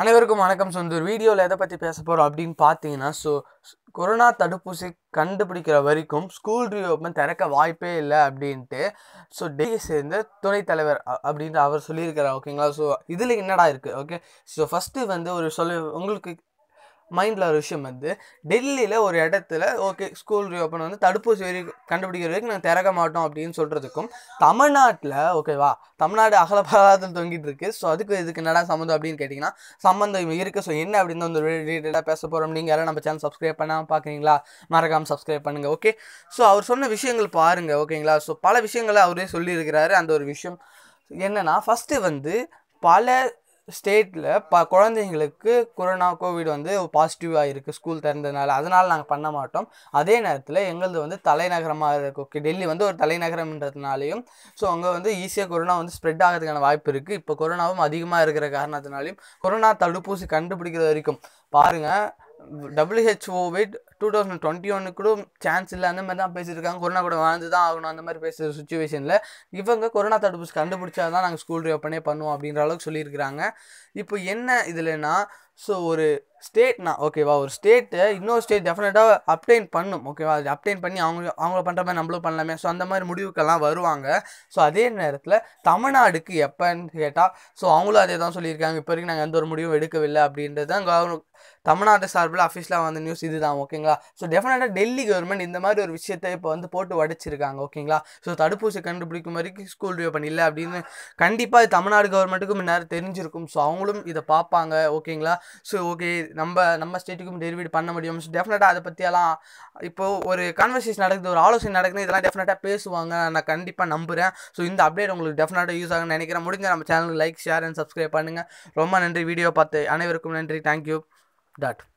அனைவருக்கும் வணக்கம் சொந்தூர் வீடியோவில் எதை பற்றி பேச போகிறோம் அப்படின்னு பார்த்தீங்கன்னா ஸோ கொரோனா தடுப்பூசி கண்டுபிடிக்கிற வரைக்கும் ஸ்கூல் ரீஓப்பன் திறக்க வாய்ப்பே இல்லை அப்படின்ட்டு ஸோ டெய்லி சேர்ந்த துணைத் தலைவர் அப்படின்ட்டு அவர் சொல்லியிருக்கிறார் ஓகேங்களா ஸோ இதில் என்னடா இருக்குது ஓகே ஸோ ஃபஸ்ட்டு வந்து ஒரு சொல்ல உங்களுக்கு மைண்டில் ஒரு விஷயம் வந்து டெல்லியில் ஒரு இடத்துல ஓகே ஸ்கூல் ரீஓப்பன் வந்து தடுப்பூசி வரி கண்டுபிடிக்கிற வரைக்கும் நாங்கள் திறக்க மாட்டோம் அப்படின்னு சொல்கிறதுக்கும் தமிழ்நாட்டில் ஓகேவா தமிழ்நாடு அகலபாதத்தில் தொங்கிட்டு இருக்கு ஸோ அதுக்கு இதுக்கு என்னடா சம்மந்தம் அப்படின்னு கேட்டிங்கன்னா சம்மந்தம் இருக்குது ஸோ என்ன அப்படின்னு வந்து ரிலேட்டடாக பேச போகிறோம் நீங்கள் யாரும் நம்ம சேனல் சப்ஸ்கிரைப் பண்ணாமல் பார்க்குறீங்களா மறக்காமல் சப்ஸ்கிரைப் பண்ணுங்கள் ஓகே ஸோ அவர் சொன்ன விஷயங்கள் பாருங்கள் ஓகேங்களா ஸோ பல விஷயங்களை அவரே சொல்லியிருக்கிறாரு அந்த ஒரு விஷயம் என்னென்னா ஃபஸ்ட்டு வந்து பல ஸ்டேட்டில் ப குழந்தைங்களுக்கு கொரோனா கோவிட் வந்து பாசிட்டிவாக இருக்குது ஸ்கூல் திறந்ததுனால அதனால் நாங்கள் பண்ண மாட்டோம் அதே நேரத்தில் எங்களது வந்து தலைநகரமாக இருக்குது டெல்லி வந்து ஒரு தலைநகரம்ன்றதுனாலையும் ஸோ அங்கே வந்து ஈஸியாக கொரோனா வந்து ஸ்ப்ரெட் ஆகிறதுக்கான வாய்ப்பு இருக்குது இப்போ கொரோனாவும் அதிகமாக இருக்கிற காரணத்தினாலையும் கொரோனா தடுப்பூசி கண்டுபிடிக்கிற வரைக்கும் பாருங்கள் டபிள்யூஹெச்ஓவிட் டூ தௌசண்ட் டுவெண்ட்டி ஒனுக்கு கூட சான்ஸ் இல்லை அந்த மாதிரி தான் பேசியிருக்காங்க கொரோனா கூட வாழ்ந்து தான் ஆகணும் அந்த மாதிரி பேசுகிற சுச்சுவேஷனில் இவங்க கொரோனா தடுப்பூசி கண்டுபிடிச்சா தான் நாங்கள் ஸ்கூல் ஓப்பனே பண்ணுவோம் அப்படின்ற அளவுக்கு சொல்லியிருக்கிறாங்க இப்போ என்ன இதுலன்னா ஸோ ஒரு ஸ்டேட்னா ஓகேவா ஒரு ஸ்டேட்டு இன்னொரு ஸ்டேட் டெஃபினட்டாக அப்டைன் பண்ணும் ஓகேவா அது அப்டைன் பண்ணி அவங்க அவங்க பண்ணுற மாதிரி நம்மளும் பண்ணலாமே ஸோ அந்த மாதிரி முடிவுக்கெல்லாம் வருவாங்க ஸோ அதே நேரத்தில் தமிழ்நாடுக்கு எப்போன்னு கேட்டால் ஸோ அவங்களும் அதே தான் சொல்லியிருக்காங்க இப்போ வரைக்கும் நாங்கள் எந்த ஒரு முடிவும் எடுக்கவில்லை அப்படின்றது தான் கவர்மெண்ட் தமிழ்நாடு சார்பில் அஃபீஷியலாக வந்த நியூஸ் இதுதான் ஓகேங்களா ஸோ டெஃபினட்டாக டெல்லி கவர்மெண்ட் இந்த மாதிரி ஒரு விஷயத்தை இப்போ வந்து போட்டு உடச்சிருக்காங்க ஓகேங்களா ஸோ தடுப்பூசி கண்டுபிடிக்கும் வரைக்கும் ஸ்கூல் ஓப்பன் இல்லை அப்படின்னு கண்டிப்பாக தமிழ்நாடு கவர்மெண்ட்டுக்கும் இந்நேரம் தெரிஞ்சிருக்கும் ஸோ அவங்களும் இதை பார்ப்பாங்க ஓகேங்களா ஸோ ஓகே நம்ம நம்ம ஸ்டேட்டுக்கும் டெலிவரி பண்ண முடியும் ஸோ டெஃபினட்டாக அதை பற்றியெல்லாம் இப்போது ஒரு கான்வர்சேஷன் நடக்குது ஒரு ஆலோசனை நடக்குது இதெல்லாம் டெஃபினட்டாக பேசுவாங்க நான் கண்டிப்பாக நம்புகிறேன் ஸோ இந்த அப்டேட் உங்களுக்கு டெஃபினட்டாக யூஸ் ஆகும்னு நினைக்கிறேன் முடிஞ்ச நம்ம சேனலுக்கு லைக் ஷேர் அண்ட் சப்ஸ்கிரைப் பண்ணுங்கள் ரொம்ப நன்றி வீடியோ பார்த்து அனைவருக்கும் நன்றி தேங்க்யூ டாட்